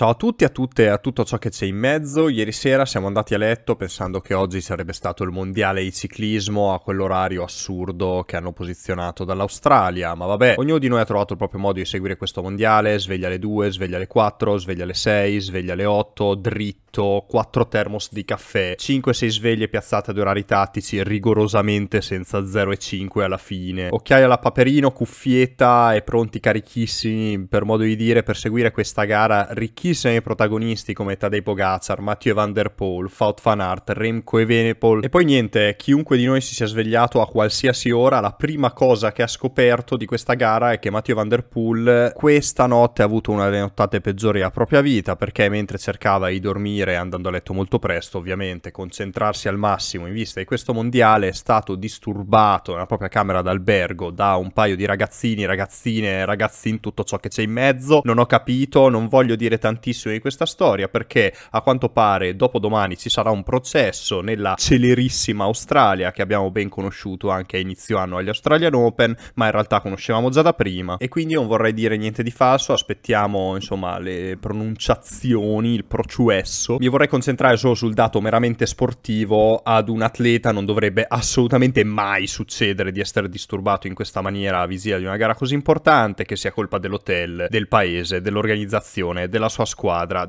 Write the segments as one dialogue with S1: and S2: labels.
S1: Ciao a tutti, a tutte e a tutto ciò che c'è in mezzo. Ieri sera siamo andati a letto pensando che oggi sarebbe stato il mondiale di ciclismo a quell'orario assurdo che hanno posizionato dall'Australia, ma vabbè, ognuno di noi ha trovato il proprio modo di seguire questo mondiale, sveglia alle 2, sveglia alle 4, sveglia alle 6, sveglia alle 8, dritto, 4 termos di caffè, 5-6 sveglie piazzate ad orari tattici, rigorosamente senza 0 e 5 alla fine, occhiaia alla paperino, cuffietta e pronti carichissimi, per modo di dire, per seguire questa gara ricchissima chi protagonisti come Tadej Pogacar, Matteo Van Der Poel, Faut Van Aert, Remco Evenepoel e poi niente, eh, chiunque di noi si sia svegliato a qualsiasi ora, la prima cosa che ha scoperto di questa gara è che Matteo Van Der Poel questa notte ha avuto una delle nottate peggiori della propria vita perché mentre cercava di dormire andando a letto molto presto, ovviamente concentrarsi al massimo in vista di questo mondiale è stato disturbato nella propria camera d'albergo da un paio di ragazzini, ragazzine, ragazzini, tutto ciò che c'è in mezzo. Non ho capito, non voglio dire tantissimo tantissimo di questa storia perché a quanto pare dopo domani ci sarà un processo nella celerissima Australia che abbiamo ben conosciuto anche a inizio anno agli Australian Open, ma in realtà conoscevamo già da prima e quindi non vorrei dire niente di falso, aspettiamo insomma le pronunciazioni, il processo. Mi vorrei concentrare solo sul dato meramente sportivo, ad un atleta non dovrebbe assolutamente mai succedere di essere disturbato in questa maniera a vigilia di una gara così importante che sia colpa dell'hotel, del paese, dell'organizzazione, della sua sua squadra.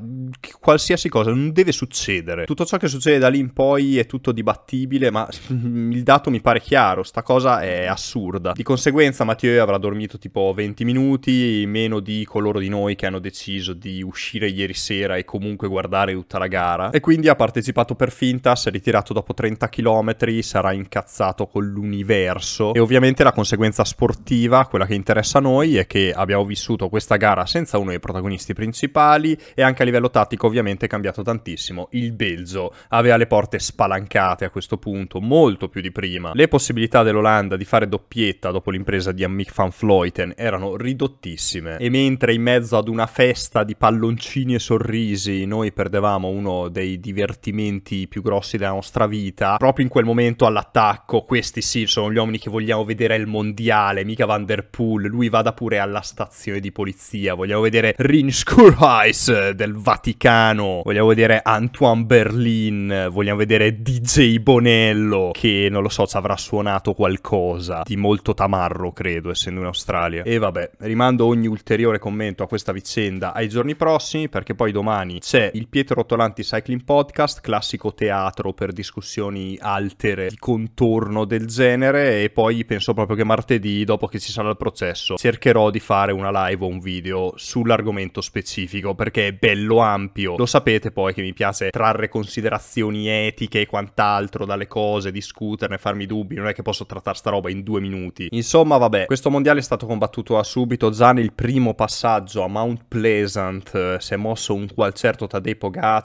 S1: Qualsiasi cosa, non deve succedere. Tutto ciò che succede da lì in poi è tutto dibattibile, ma il dato mi pare chiaro, sta cosa è assurda. Di conseguenza Matteo avrà dormito tipo 20 minuti, meno di coloro di noi che hanno deciso di uscire ieri sera e comunque guardare tutta la gara. E quindi ha partecipato per finta, si è ritirato dopo 30 km, sarà incazzato con l'universo. E ovviamente la conseguenza sportiva, quella che interessa a noi, è che abbiamo vissuto questa gara senza uno dei protagonisti principali, laterali e anche a livello tattico ovviamente è cambiato tantissimo. Il Belgio aveva le porte spalancate a questo punto, molto più di prima. Le possibilità dell'Olanda di fare doppietta dopo l'impresa di Ammik van Vleuten erano ridottissime e mentre in mezzo ad una festa di palloncini e sorrisi noi perdevamo uno dei divertimenti più grossi della nostra vita, proprio in quel momento all'attacco questi sì sono gli uomini che vogliamo vedere il mondiale, mica Van Der Poel, lui vada pure alla stazione di polizia, vogliamo vedere Rinskurheim Price eh, del Vaticano, vogliamo vedere Antoine Berlin, vogliamo vedere DJ Bonello, che non lo so, ci avrà suonato qualcosa di molto tamarro, credo, essendo in Australia. E vabbè, rimando ogni ulteriore commento a questa vicenda ai giorni prossimi, perché poi domani c'è il Pietro Rotolanti Cycling Podcast, classico teatro per discussioni altere di contorno del genere, e poi penso proprio che martedì, dopo che ci sarà il processo, cercherò di fare una live o un video sull'argomento specifico perché è bello ampio. Lo sapete poi che mi piace trarre considerazioni etiche e quant'altro dalle cose, discuterne, farmi dubbi, non è che posso trattare sta roba in due minuti. Insomma, vabbè, questo mondiale è stato combattuto a subito, già nel primo passaggio a Mount Pleasant eh, si è mosso un qual certo Tadej Pogacar,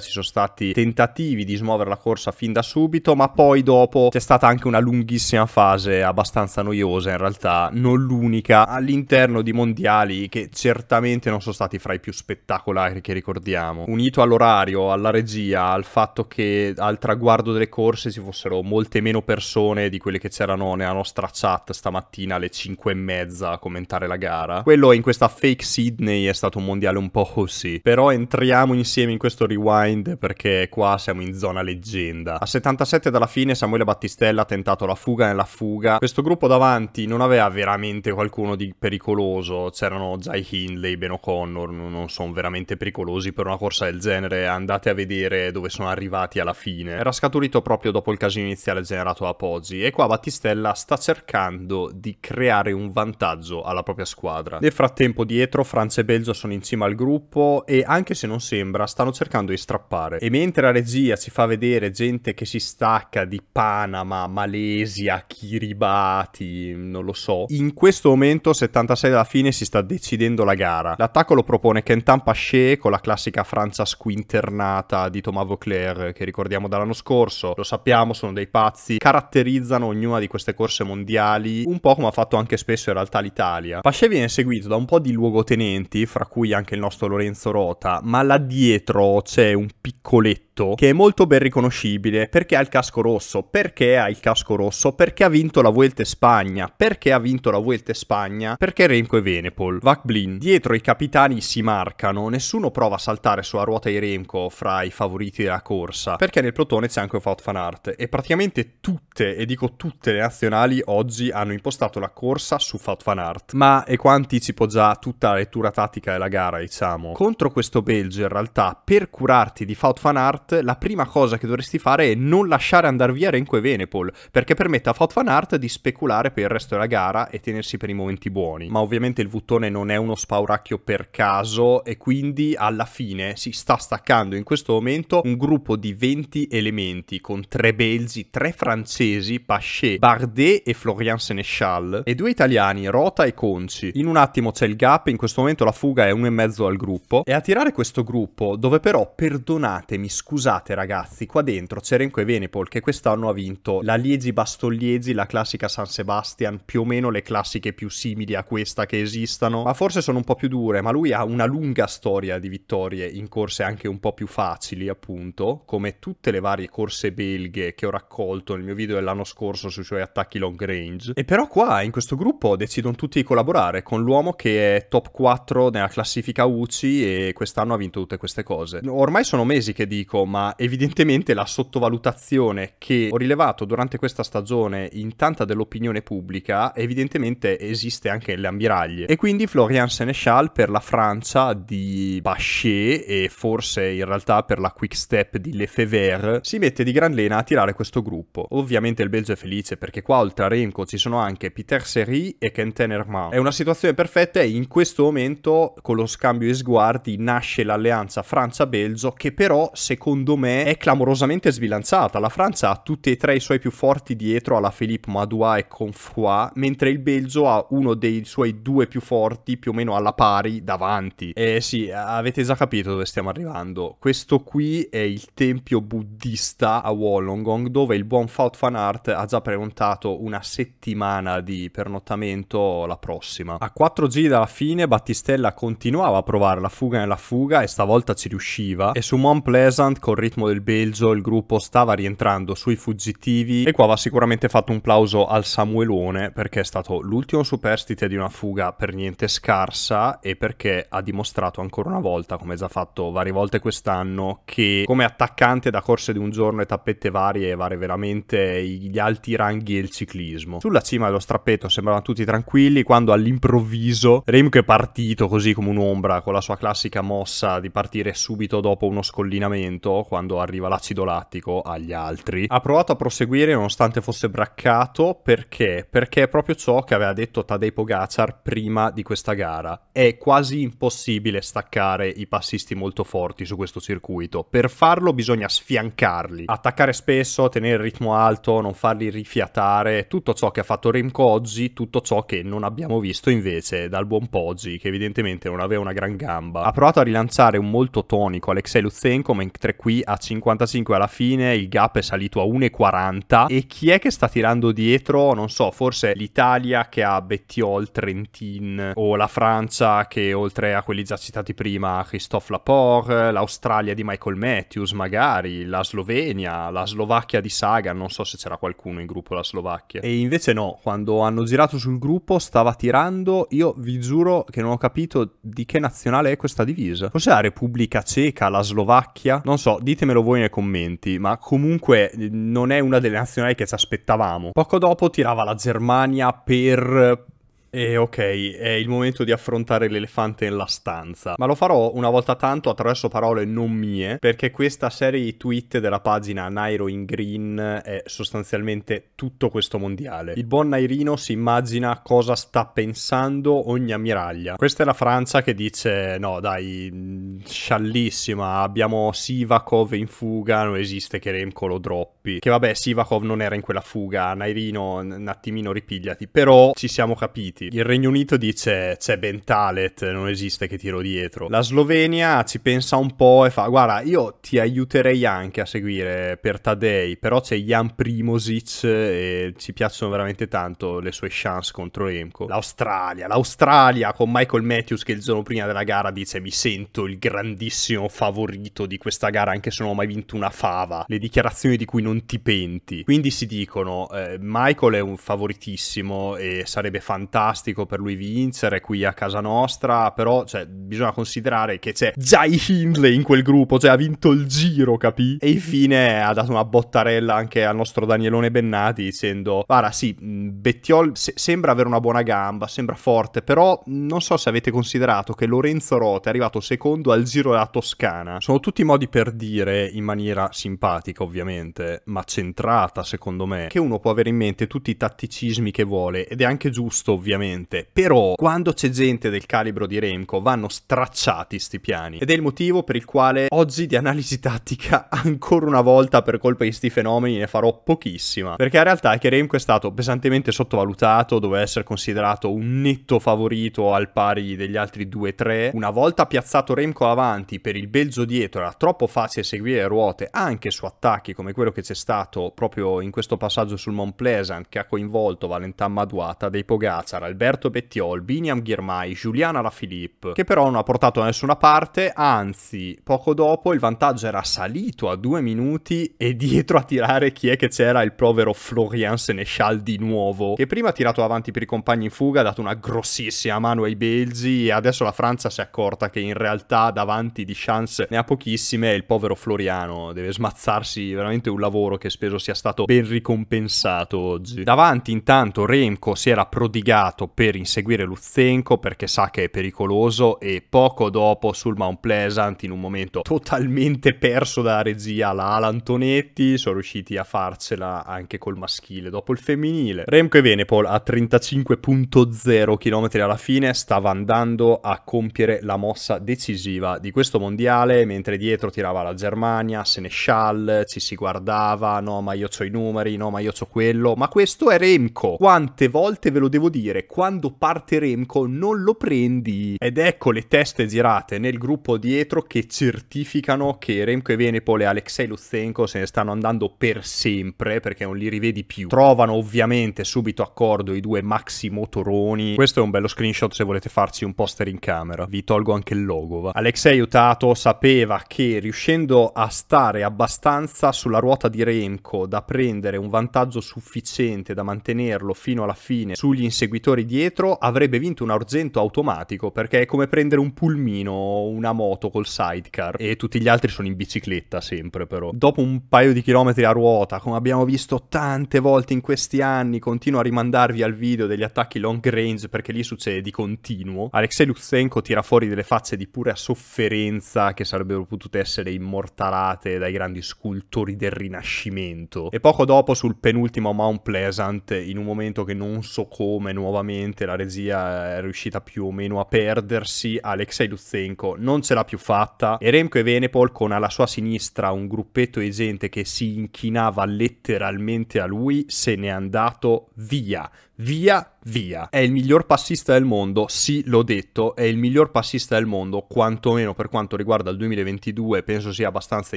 S1: ci eh, sono stati tentativi di smuovere la corsa fin da subito, ma poi dopo c'è stata anche una lunghissima fase abbastanza noiosa in realtà, non l'unica, all'interno di mondiali che certamente non sono stati fra i più spettacoli spettacolari che ricordiamo, unito all'orario, alla regia, al fatto che al traguardo delle corse ci fossero molte meno persone di quelle che c'erano nella nostra chat stamattina alle 5 e mezza a commentare la gara, quello in questa fake Sydney è stato un mondiale un po' così, però entriamo insieme in questo rewind perché qua siamo in zona leggenda. A 77 dalla fine Samuele Battistella ha tentato la fuga nella fuga, questo gruppo davanti non aveva veramente qualcuno di pericoloso, c'erano già i Hindley, Ben O'Connor, non so sono veramente pericolosi per una corsa del genere, andate a vedere dove sono arrivati alla fine. Era scaturito proprio dopo il casino iniziale generato da Pozzi e qua Battistella sta cercando di creare un vantaggio alla propria squadra. Nel frattempo dietro Francia e Belgio sono in cima al gruppo e anche se non sembra stanno cercando di strappare. E mentre la regia ci fa vedere gente che si stacca di Panama, Malesia, Kiribati, non lo so, in questo momento 76 alla fine si sta decidendo la gara. L'attacco lo propone Kentucky stampa Shea con la classica Francia squinternata di Thomas Vauclair che ricordiamo dall'anno scorso, lo sappiamo, sono dei pazzi, caratterizzano ognuna di queste corse mondiali, un po' come ha fatto anche spesso in realtà l'Italia. Paché viene seguito da un po' di luogotenenti, fra cui anche il nostro Lorenzo Rota, ma là dietro c'è un piccoletto Lotto, che è molto ben riconoscibile, perché ha il casco rosso, perché ha il casco rosso, perché ha vinto la Vuelta Spagna, perché ha vinto la Vuelta Spagna, perché Remco e Venepol. Vakblin, dietro i capitani si marcano, nessuno prova a saltare sulla ruota di Remco fra i favoriti della corsa, perché nel plotone c'è anche Wout van Art e praticamente tutte, e dico tutte le nazionali oggi hanno impostato la corsa su Wout van Art. ma e qua anticipo già tutta la lettura tattica della gara, diciamo. Contro questo Belgio, in realtà, per curarti di Wout van Art la prima cosa che dovresti fare è non lasciare andare via Renko e Venepol, perché permette a Fat Fan Art di speculare per il resto della gara e tenersi per i momenti buoni. Ma ovviamente il Vuttone non è uno spauracchio per caso e quindi alla fine si sta staccando in questo momento un gruppo di 20 elementi con tre belgi, tre francesi, Paché, Bardet e Florian Seneschal e due italiani, Rota e Conci. In un attimo c'è il gap, in questo momento la fuga è uno e mezzo al gruppo e a tirare questo gruppo dove però perdonatemi scusate scusate ragazzi, qua dentro Cerenco e Venepol che quest'anno ha vinto la Liegi Bastogliesi, la classica San Sebastian, più o meno le classiche più simili a questa che esistano, ma forse sono un po' più dure, ma lui ha una lunga storia di vittorie in corse anche un po' più facili, appunto, come tutte le varie corse belghe che ho raccolto nel mio video dell'anno scorso sui suoi attacchi long range. E però qua in questo gruppo decidono tutti di collaborare con l'uomo che è top 4 nella classifica UCI e quest'anno ha vinto tutte queste cose. Ormai sono mesi che dico ma evidentemente la sottovalutazione che ho rilevato durante questa stagione in tanta dell'opinione pubblica, evidentemente esiste anche le ammiraglie. E quindi Florian Seneschal per la Francia di Bachet e forse in realtà per la quick step di Lefebvre si mette di gran lena a tirare questo gruppo. Ovviamente il Belgio è felice perché qua oltre a Remco ci sono anche Peter Seri e Quentin Hermann. È una situazione perfetta e in questo momento con lo scambio di sguardi nasce l'alleanza Francia-Belgio che però secondo secondo me è clamorosamente sbilanciata. La Francia ha tutti e tre i suoi più forti dietro alla Philippe Madoua e Confroy, mentre il Belgio ha uno dei suoi due più forti più o meno alla pari davanti. Eh sì, avete già capito dove stiamo arrivando. Questo qui è il tempio buddista a Wollongong dove il buon Faut Fan Art ha già prenotato una settimana di pernottamento la prossima. A quattro giri dalla fine Battistella continuava a provare la fuga nella fuga e stavolta ci riusciva e su Mont Pleasant col ritmo del Belgio il gruppo stava rientrando sui fuggitivi e qua va sicuramente fatto un plauso al Samuelone perché è stato l'ultimo superstite di una fuga per niente scarsa e perché ha dimostrato ancora una volta, come già fatto varie volte quest'anno, che come attaccante da corse di un giorno e tappette varie vale veramente gli alti ranghi e il ciclismo. Sulla cima dello strappetto sembravano tutti tranquilli quando all'improvviso Remco è partito così come un'ombra con la sua classica mossa di partire subito dopo uno scollinamento subito quando arriva l'acido lattico agli altri. Ha provato a proseguire nonostante fosse braccato perché? Perché è proprio ciò che aveva detto Tadej Pogacar prima di questa gara. È quasi impossibile staccare i passisti molto forti su questo circuito. Per farlo bisogna sfiancarli, attaccare spesso, tenere il ritmo alto, non farli rifiatare, tutto ciò che ha fatto Remco oggi, tutto ciò che non abbiamo visto invece dal buon Poggi che evidentemente non aveva una gran gamba. Ha provato a rilanciare un molto tonico Alexei Luzenko ma in tre qui a 55 alla fine il gap è salito a 1,40 e chi è che sta tirando dietro? Non so, forse l'Italia che ha Bettiol, Trentin o la Francia che oltre a quelli già citati prima Christophe Laporte, l'Australia di Michael Matthews magari, la Slovenia, la Slovacchia di Saga, non so se c'era qualcuno in gruppo la Slovacchia. E invece no, quando hanno girato sul gruppo stava tirando, io vi giuro che non ho capito di che nazionale è questa divisa. forse la Repubblica Ceca, la Slovacchia? Non so so, ditemelo voi nei commenti, ma comunque non è una delle nazionali che ci aspettavamo. Poco dopo tirava la Germania per e ok, è il momento di affrontare l'elefante nella stanza, ma lo farò una volta tanto attraverso parole non mie, perché questa serie di tweet della pagina Nairo in Green è sostanzialmente tutto questo mondiale. Il buon Nairino si immagina cosa sta pensando ogni ammiraglia. Questa è la Francia che dice no dai, mm, sciallissima, abbiamo Sivakov in fuga, non esiste che Remco lo droppi. Che vabbè, Sivakov non era in quella fuga, Nairino un attimino ripigliati, però ci siamo capiti Uniti. Il Regno Unito dice c'è Ben Talet, non esiste che tiro dietro. La Slovenia ci pensa un po' e fa guarda io ti aiuterei anche a seguire per Tadei, però c'è Jan Primosic e ci piacciono veramente tanto le sue chance contro Emco. L'Australia, l'Australia con Michael Matthews che il giorno prima della gara dice mi sento il grandissimo favorito di questa gara anche se non ho mai vinto una fava. Le dichiarazioni di cui non ti penti. Quindi si dicono eh, Michael è un favoritissimo e sarebbe fantastico fantastico per lui vincere qui a casa nostra, però cioè, bisogna considerare che c'è Jai Hindley in quel gruppo, cioè ha vinto il giro, capì? E infine ha dato una bottarella anche al nostro Danielone Bennati dicendo, guarda sì, Bettiol se sembra avere una buona gamba, sembra forte, però non so se avete considerato che Lorenzo Rote è arrivato secondo al giro della Toscana. Sono tutti modi per dire, in maniera simpatica ovviamente, ma centrata secondo me, che uno può avere in mente tutti i tatticismi che vuole ed è anche giusto ovviamente ovviamente, però quando c'è gente del calibro di Remco vanno stracciati sti piani ed è il motivo per il quale oggi di analisi tattica ancora una volta per colpa di sti fenomeni ne farò pochissima, perché la realtà è che Remco è stato pesantemente sottovalutato, doveva essere considerato un netto favorito al pari degli altri 2-3, una volta piazzato Remco avanti per il Belgio dietro era troppo facile seguire le ruote anche su attacchi come quello che c'è stato proprio in questo passaggio sul Mont Pleasant che ha coinvolto Valentin Maduata dei Pogacar Alberto Bettiol, Biniam Ghirmai, Giuliana Lafilippe, che però non ha portato da nessuna parte, anzi poco dopo il vantaggio era salito a due minuti e dietro a tirare chi è che c'era il povero Florian Seneschal di nuovo, che prima ha tirato avanti per i compagni in fuga, ha dato una grossissima mano ai belgi e adesso la Francia si è accorta che in realtà davanti di chance ne ha pochissime e il povero Floriano deve smazzarsi veramente un lavoro che speso sia stato ben ricompensato oggi. Davanti intanto Remco si era prodigato scattato per inseguire Luzenko perché sa che è pericoloso e poco dopo sul Mount Pleasant in un momento totalmente perso dalla regia la Ala Antonetti sono riusciti a farcela anche col maschile dopo il femminile. Remco e Venepol a 35.0 km alla fine stava andando a compiere la mossa decisiva di questo mondiale mentre dietro tirava la Germania, Seneschal, ci si guardava, no ma io ho i numeri, no ma io ho quello, ma questo è Remco. Quante volte ve lo devo dire? quando parte Remco non lo prendi. Ed ecco le teste girate nel gruppo dietro che certificano che Remco e Venepole e Alexei Luzenko se ne stanno andando per sempre perché non li rivedi più. Trovano ovviamente subito accordo i due maxi motoroni. Questo è un bello screenshot se volete farci un poster in camera. Vi tolgo anche il logo. Va. Alexei aiutato sapeva che riuscendo a stare abbastanza sulla ruota di Remco da prendere un vantaggio sufficiente da mantenerlo fino alla fine sugli inseguitori giocatori dietro, avrebbe vinto un Argento automatico perché è come prendere un pulmino o una moto col sidecar e tutti gli altri sono in bicicletta sempre però. Dopo un paio di chilometri a ruota, come abbiamo visto tante volte in questi anni, continuo a rimandarvi al video degli attacchi long range perché lì succede di continuo. Alexei Lutsenko tira fuori delle facce di pura sofferenza che sarebbero potute essere immortalate dai grandi scultori del Rinascimento. E poco dopo sul penultimo Mount Pleasant, in un momento che non so come nuova nuovamente la regia è riuscita più o meno a perdersi, Alexei Luzenko non ce l'ha più fatta e Remco e Venepol con alla sua sinistra un gruppetto di gente che si inchinava letteralmente a lui se n'è andato via via via. È il miglior passista del mondo, sì, l'ho detto, è il miglior passista del mondo, quantomeno per quanto riguarda il 2022, penso sia abbastanza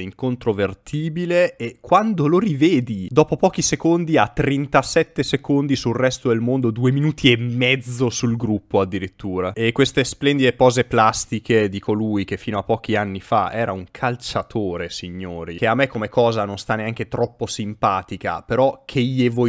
S1: incontrovertibile e quando lo rivedi, dopo pochi secondi a 37 secondi sul resto del mondo, due minuti e mezzo sul gruppo addirittura. E queste splendide pose plastiche di colui che fino a pochi anni fa era un calciatore, signori, che a me come cosa non sta neanche troppo simpatica, però che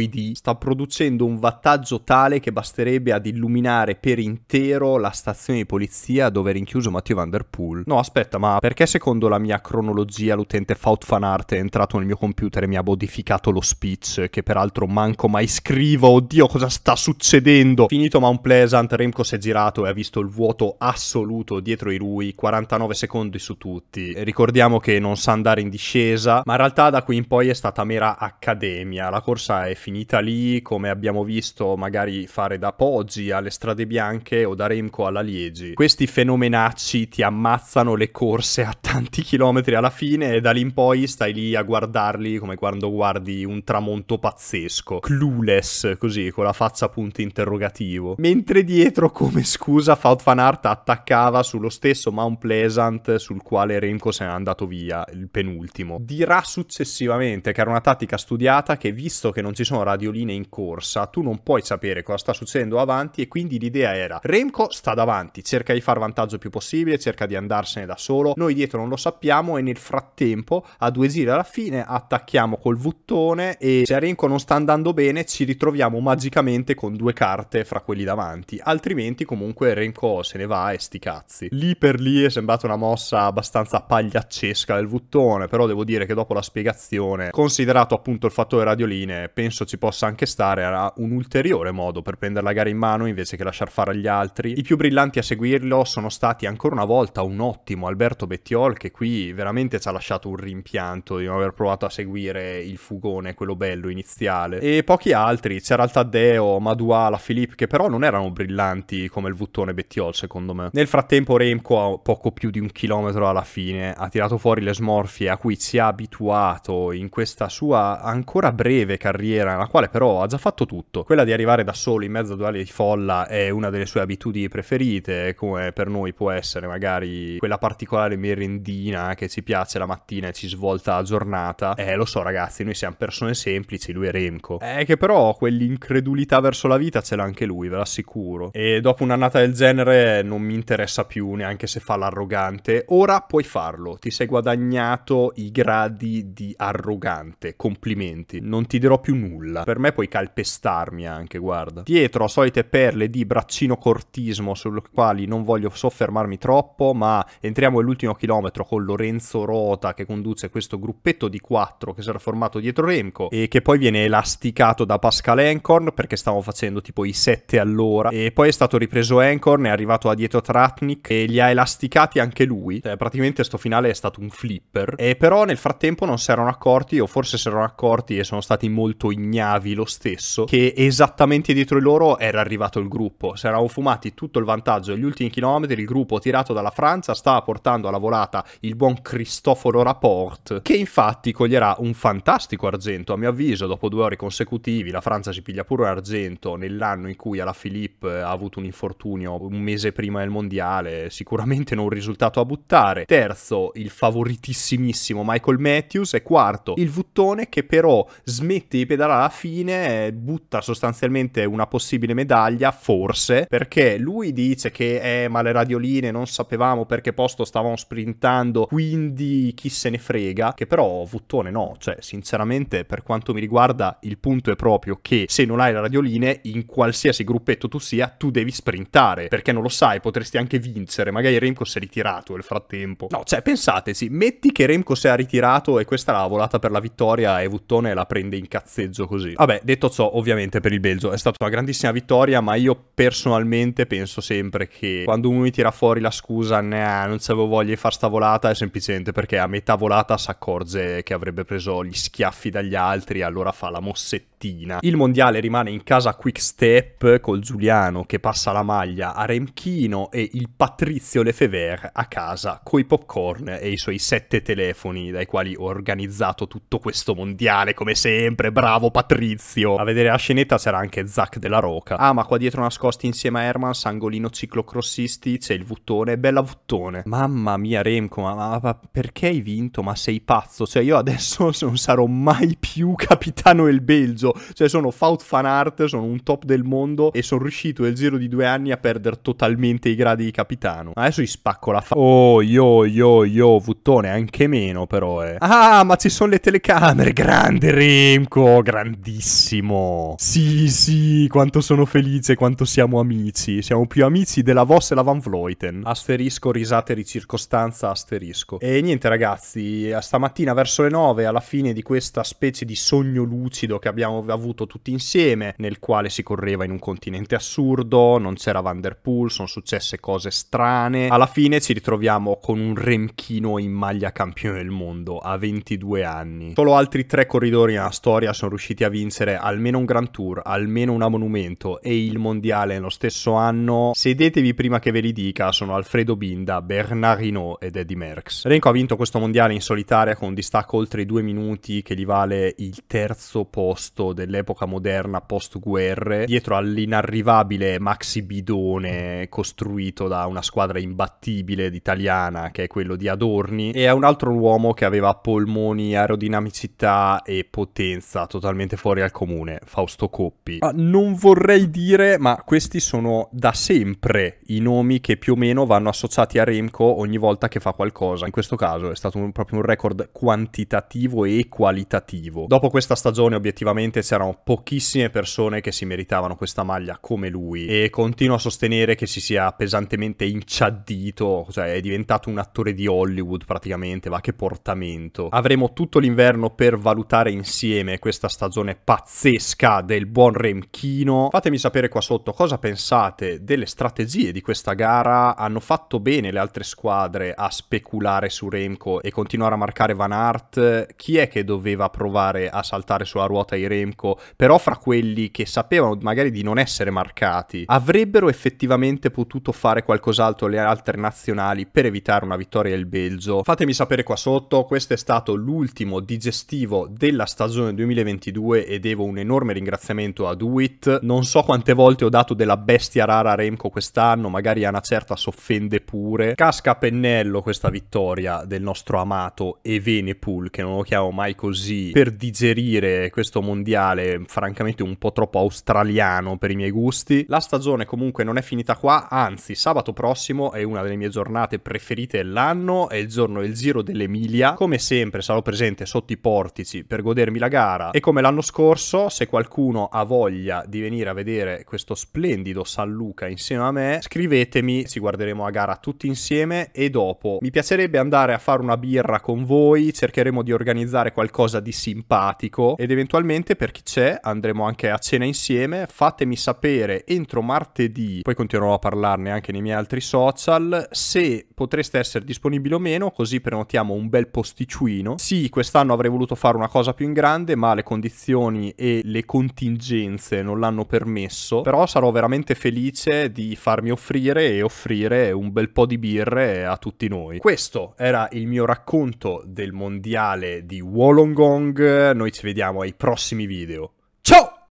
S1: di, sta producendo un vattaggio raggio tale che basterebbe ad illuminare per intero la stazione di polizia dove è rinchiuso Matteo Van Der Poel. No, aspetta, ma perché secondo la mia cronologia l'utente Faut Fanart è entrato nel mio computer e mi ha modificato lo speech, che peraltro manco mai scrivo, oddio cosa sta succedendo? Finito Mount Pleasant, Remco si è girato e ha visto il vuoto assoluto dietro i rui, 49 secondi su tutti. Ricordiamo che non sa andare in discesa, ma in realtà da qui in poi è stata mera accademia. La corsa è finita lì, come abbiamo visto magari fare da Poggi alle Strade Bianche o da Remco alla Liegi. Questi fenomenacci ti ammazzano le corse a tanti chilometri alla fine e da lì in poi stai lì a guardarli come quando guardi un tramonto pazzesco. Clueless, così, con la faccia punto interrogativo. Mentre dietro, come scusa, Fout Van Art attaccava sullo stesso Mount Pleasant sul quale Remco se n'è andato via, il penultimo. Dirà successivamente che era una tattica studiata che, visto che non ci sono radioline in corsa, tu non puoi sapere cosa sta succedendo avanti e quindi l'idea era Remco sta davanti, cerca di far vantaggio più possibile, cerca di andarsene da solo, noi dietro non lo sappiamo e nel frattempo a due giri alla fine attacchiamo col vuttone e se cioè, a Remco non sta andando bene ci ritroviamo magicamente con due carte fra quelli davanti, altrimenti comunque Renko se ne va e sti cazzi. Lì per lì è sembrata una mossa abbastanza pagliaccesca del vuttone, però devo dire che dopo la spiegazione, considerato appunto il fattore radioline, penso ci possa anche stare a un ulteriore migliore modo per prendere la gara in mano invece che lasciar fare agli altri. I più brillanti a seguirlo sono stati ancora una volta un ottimo Alberto Bettiol che qui veramente ci ha lasciato un rimpianto di non aver provato a seguire il fugone, quello bello iniziale. E pochi altri, c'era il Taddeo, la Filippo che però non erano brillanti come il vuttone Bettiol secondo me. Nel frattempo Remco a poco più di un chilometro alla fine ha tirato fuori le smorfie a cui si è abituato in questa sua ancora breve carriera, la quale però ha già fatto tutto. Quella di arrivare da solo in mezzo ad un'area di folla è una delle sue abitudini preferite, come per noi può essere magari quella particolare merendina che ci piace la mattina e ci svolta la giornata. Eh, lo so ragazzi, noi siamo persone semplici, lui è Remco. Eh, che però quell'incredulità verso la vita ce l'ha anche lui, ve l'assicuro. E dopo un'annata del genere non mi interessa più, neanche se fa l'arrogante. Ora puoi farlo, ti sei guadagnato i gradi di arrogante. Complimenti, non ti dirò più nulla. Per me puoi calpestarmi anche anche, guarda. Dietro a solite perle di braccino cortismo sulle quali non voglio soffermarmi troppo, ma entriamo all'ultimo chilometro con Lorenzo Rota che conduce questo gruppetto di quattro che si era formato dietro Remco e che poi viene elasticato da Pascal Encorn perché stavo facendo tipo i 7 all'ora e poi è stato ripreso Encorn, è arrivato a dietro Tratnik e li ha elasticati anche lui. Cioè, praticamente sto finale è stato un flipper e però nel frattempo non si erano accorti o forse si erano accorti e sono stati molto ignavi lo stesso che esattamente esattamente dietro loro era arrivato il gruppo, si erano fumati tutto il vantaggio agli ultimi chilometri, il gruppo tirato dalla Francia stava portando alla volata il buon Cristoforo Rapport, che infatti coglierà un fantastico argento, a mio avviso, dopo due ore consecutivi la Francia si piglia pure un argento nell'anno in cui alla Philippe ha avuto un infortunio un mese prima del mondiale, sicuramente non un risultato a buttare. Terzo, il favoritissimissimo Michael Matthews e quarto, il Vuttone che però smette di pedalare alla fine, eh, butta sostanzialmente potenzialmente una possibile medaglia, forse, perché lui dice che eh, ma le radioline non sapevamo per che posto stavamo sprintando, quindi chi se ne frega, che però Vuttone no, cioè sinceramente per quanto mi riguarda il punto è proprio che se non hai le radioline in qualsiasi gruppetto tu sia, tu devi sprintare, perché non lo sai, potresti anche vincere, magari Remco si è ritirato nel frattempo. No, cioè pensateci, metti che Remco si è ritirato e questa è la volata per la vittoria e Vuttone la prende in cazzeggio così. Vabbè, detto ciò, ovviamente per il Belgio Belgio. È stata una grandissima vittoria, ma io personalmente penso sempre che quando uno mi tira fuori la scusa, nah, non avevo voglia di far sta volata, è semplicemente perché a metà volata si accorge che avrebbe preso gli schiaffi dagli altri, allora fa la mossetta mattina. Il mondiale rimane in casa quick step col Giuliano che passa la maglia a Remchino e il Patrizio Lefever a casa coi popcorn e i suoi sette telefoni dai quali ho organizzato tutto questo mondiale come sempre, bravo Patrizio. A vedere la scenetta c'era anche Zack della Roca. Ah, ma qua dietro nascosti insieme a Herman, Sangolino ciclocrossisti, c'è il Vuttone, bella Vuttone. Mamma mia Remco, ma, ma, ma perché hai vinto? Ma sei pazzo? Cioè io adesso non sarò mai più capitano del Belgio mezzo. Cioè sono Faut fan art, sono un top del mondo e sono riuscito nel giro di due anni a perdere totalmente i gradi di capitano. Adesso gli spacco la fa... Oh, io, io, io, vuttone, anche meno però, eh. Ah, ma ci sono le telecamere, grande Remco, grandissimo. Sì, sì, quanto sono felice, quanto siamo amici. Siamo più amici della Voss e la Van Vleuten. Asterisco, risate di circostanza, asterisco. E niente ragazzi, stamattina verso le 9, alla fine di questa specie di sogno lucido che abbiamo avuto tutti insieme, nel quale si correva in un continente assurdo, non c'era Van Der Poel, sono successe cose strane. Alla fine ci ritroviamo con un Remchino in maglia campione del mondo a 22 anni. Solo altri tre corridori nella storia sono riusciti a vincere almeno un Grand Tour, almeno una monumento e il mondiale nello stesso anno. Sedetevi prima che ve li dica, sono Alfredo Binda, Bernard Hinault ed Eddy Merckx. Renko ha vinto questo mondiale in solitaria con un distacco oltre i due minuti che gli vale il terzo posto racconto dell'epoca moderna post-guerre, dietro all'inarrivabile maxi bidone costruito da una squadra imbattibile d'italiana che è quello di Adorni, e a un altro uomo che aveva polmoni, aerodinamicità e potenza totalmente fuori al comune, Fausto Coppi. Ma non vorrei dire, ma questi sono da sempre i nomi che più o meno vanno associati a Remco ogni volta che fa qualcosa. In questo caso è stato un, proprio un record quantitativo e qualitativo. Dopo questa stagione obiettivamente veramente c'erano pochissime persone che si meritavano questa maglia come lui e continua a sostenere che si sia pesantemente inciaddito, cioè è diventato un attore di Hollywood praticamente, va che portamento. Avremo tutto l'inverno per valutare insieme questa stagione pazzesca del buon Remchino. Fatemi sapere qua sotto cosa pensate delle strategie di questa gara, hanno fatto bene le altre squadre a speculare su Remco e continuare a marcare Van Aert, chi è che doveva provare a saltare sulla ruota i Remco? Remco, però fra quelli che sapevano magari di non essere marcati, avrebbero effettivamente potuto fare qualcos'altro le altre nazionali per evitare una vittoria del Belgio? Fatemi sapere qua sotto, questo è stato l'ultimo digestivo della stagione 2022 e devo un enorme ringraziamento a Duit. Non so quante volte ho dato della bestia rara a Remco quest'anno, magari a una certa s'offende pure. Casca a pennello questa vittoria del nostro amato Evenepool, che non lo chiamo mai così, per digerire questo mondiale mondiale francamente un po' troppo australiano per i miei gusti. La stagione comunque non è finita qua, anzi sabato prossimo è una delle mie giornate preferite dell'anno, è il giorno del Giro dell'Emilia. Come sempre sarò presente sotto i portici per godermi la gara e come l'anno scorso se qualcuno ha voglia di venire a vedere questo splendido San Luca insieme a me, scrivetemi, ci guarderemo a gara tutti insieme e dopo mi piacerebbe andare a fare una birra con voi, cercheremo di organizzare qualcosa di simpatico ed eventualmente per per chi c'è, andremo anche a cena insieme, fatemi sapere entro martedì, poi continuerò a parlarne anche nei miei altri social, se potreste essere disponibili o meno, così prenotiamo un bel posticino. Sì, quest'anno avrei voluto fare una cosa più in grande, ma le condizioni e le contingenze non l'hanno permesso, però sarò veramente felice di farmi offrire e offrire un bel po' di birre a tutti noi. Questo era il mio racconto del mondiale di Wollongong, noi ci vediamo ai prossimi video video. ¡Chao!